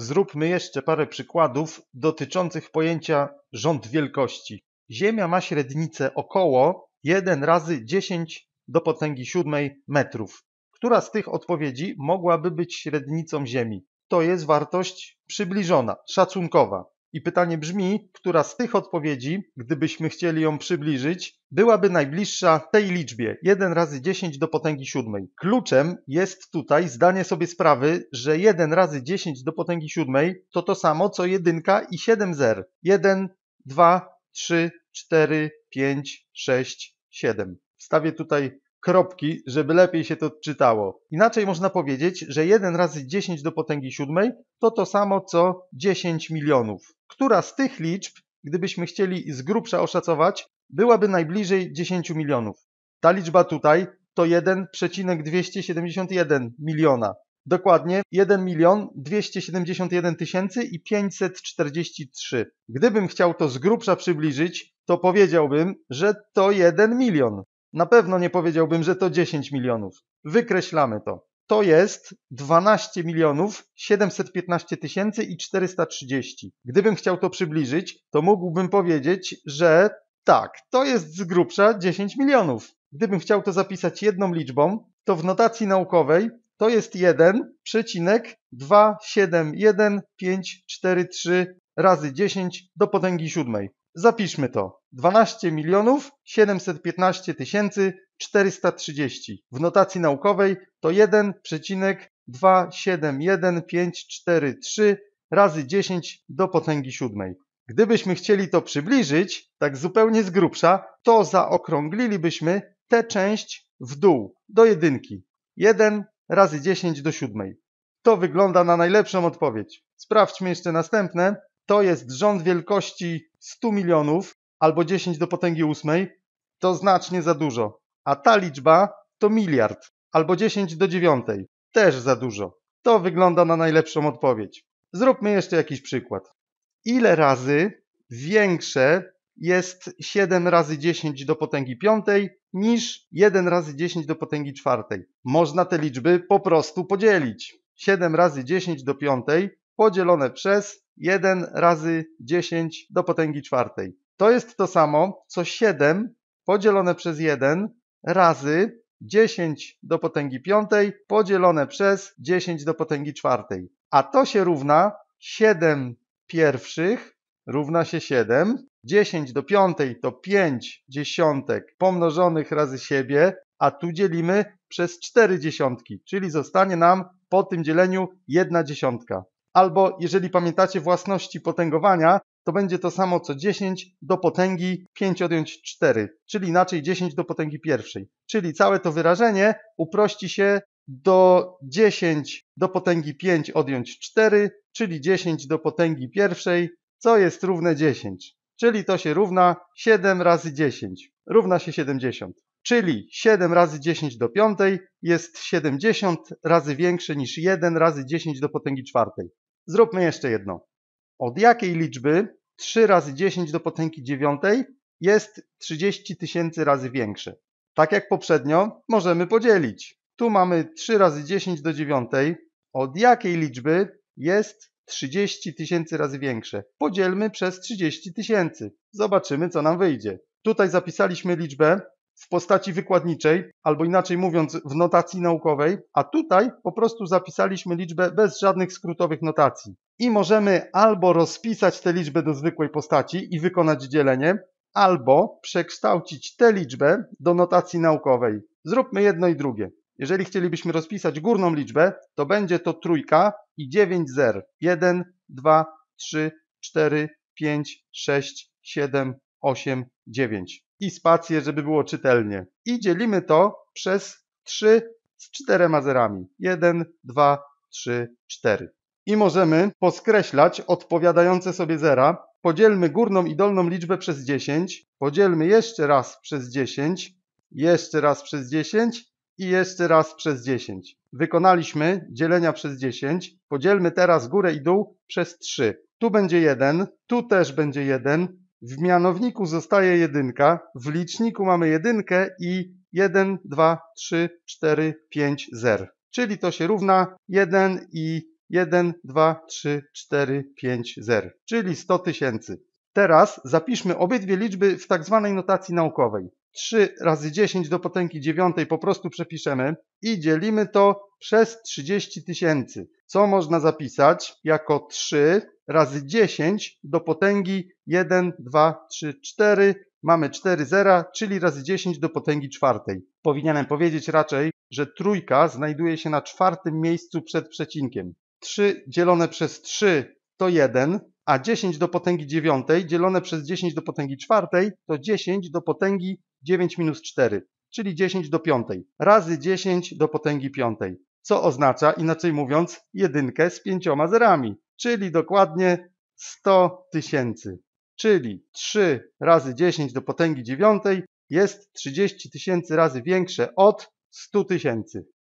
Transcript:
Zróbmy jeszcze parę przykładów dotyczących pojęcia rząd wielkości. Ziemia ma średnicę około 1 razy 10 do potęgi 7 metrów. Która z tych odpowiedzi mogłaby być średnicą Ziemi? To jest wartość przybliżona, szacunkowa. I pytanie brzmi, która z tych odpowiedzi, gdybyśmy chcieli ją przybliżyć, byłaby najbliższa tej liczbie 1 razy 10 do potęgi 7. Kluczem jest tutaj zdanie sobie sprawy, że 1 razy 10 do potęgi 7 to to samo co 1 i 7 zer. 1, 2, 3, 4, 5, 6, 7. Wstawię tutaj kropki, żeby lepiej się to czytało. Inaczej można powiedzieć, że 1 razy 10 do potęgi 7 to to samo co 10 milionów która z tych liczb, gdybyśmy chcieli z grubsza oszacować, byłaby najbliżej 10 milionów. Ta liczba tutaj to 1,271 miliona. Dokładnie 1 milion 271 tysięcy i 543. Gdybym chciał to z grubsza przybliżyć, to powiedziałbym, że to 1 milion. Na pewno nie powiedziałbym, że to 10 milionów. Wykreślamy to to jest 12 milionów 715 tysięcy i 430. Gdybym chciał to przybliżyć, to mógłbym powiedzieć, że tak, to jest z grubsza 10 milionów. Gdybym chciał to zapisać jedną liczbą, to w notacji naukowej to jest 1,271543 razy 10 do potęgi siódmej. Zapiszmy to. 12 milionów 715 tysięcy 430. W notacji naukowej to 1,271543 razy 10 do potęgi siódmej. Gdybyśmy chcieli to przybliżyć, tak zupełnie z grubsza, to zaokrąglilibyśmy tę część w dół, do jedynki. 1 razy 10 do siódmej. To wygląda na najlepszą odpowiedź. Sprawdźmy jeszcze następne to jest rząd wielkości 100 milionów albo 10 do potęgi 8, to znacznie za dużo. A ta liczba to miliard albo 10 do 9, też za dużo. To wygląda na najlepszą odpowiedź. Zróbmy jeszcze jakiś przykład. Ile razy większe jest 7 razy 10 do potęgi 5 niż 1 razy 10 do potęgi 4? Można te liczby po prostu podzielić. 7 razy 10 do 5 podzielone przez 1 razy 10 do potęgi czwartej. To jest to samo, co 7 podzielone przez 1 razy 10 do potęgi piątej podzielone przez 10 do potęgi czwartej. A to się równa 7 pierwszych równa się 7. 10 do piątej to 5 dziesiątek pomnożonych razy siebie, a tu dzielimy przez 4 dziesiątki, czyli zostanie nam po tym dzieleniu 1 dziesiątka albo jeżeli pamiętacie własności potęgowania, to będzie to samo co 10 do potęgi 5 odjąć 4, czyli inaczej 10 do potęgi pierwszej. Czyli całe to wyrażenie uprości się do 10 do potęgi 5 odjąć 4, czyli 10 do potęgi pierwszej, co jest równe 10. Czyli to się równa 7 razy 10, równa się 70. Czyli 7 razy 10 do 5 jest 70 razy większe niż 1 razy 10 do potęgi czwartej. Zróbmy jeszcze jedno. Od jakiej liczby 3 razy 10 do potęgi 9 jest 30 tysięcy razy większe? Tak jak poprzednio, możemy podzielić. Tu mamy 3 razy 10 do 9. Od jakiej liczby jest 30 tysięcy razy większe? Podzielmy przez 30 tysięcy. Zobaczymy, co nam wyjdzie. Tutaj zapisaliśmy liczbę w postaci wykładniczej, albo inaczej mówiąc, w notacji naukowej, a tutaj po prostu zapisaliśmy liczbę bez żadnych skrótowych notacji. I możemy albo rozpisać tę liczbę do zwykłej postaci i wykonać dzielenie, albo przekształcić tę liczbę do notacji naukowej. Zróbmy jedno i drugie. Jeżeli chcielibyśmy rozpisać górną liczbę, to będzie to trójka i 9 zer. 1, 2, 3, 4, 5, 6, 7, 8, 9 i spację, żeby było czytelnie. I dzielimy to przez 3 z czterema zerami. 1, 2, 3, 4. I możemy poskreślać odpowiadające sobie zera. Podzielmy górną i dolną liczbę przez 10. Podzielmy jeszcze raz przez 10. Jeszcze raz przez 10 i jeszcze raz przez 10. Wykonaliśmy dzielenia przez 10. Podzielmy teraz górę i dół przez 3. Tu będzie 1, tu też będzie 1, w mianowniku zostaje jedynka, w liczniku mamy jedynkę i 1, 2, 3, 4, 5, 0. Czyli to się równa 1 i 1, 2, 3, 4, 5, 0. Czyli 100 tysięcy. Teraz zapiszmy obydwie liczby w tak zwanej notacji naukowej. 3 razy 10 do potęgi 9 po prostu przepiszemy i dzielimy to przez 30 tysięcy. Co można zapisać jako 3 razy 10 do potęgi 1, 2, 3, 4. Mamy 4 zera, czyli razy 10 do potęgi czwartej. Powinienem powiedzieć raczej, że trójka znajduje się na czwartym miejscu przed przecinkiem. 3 dzielone przez 3 to 1, a 10 do potęgi 9 dzielone przez 10 do potęgi czwartej to 10 do potęgi 9 minus 4, czyli 10 do 5 razy 10 do potęgi 5, co oznacza, inaczej mówiąc, jedynkę z pięcioma zerami czyli dokładnie 100 tysięcy. Czyli 3 razy 10 do potęgi 9 jest 30 tysięcy razy większe od 100 tysięcy.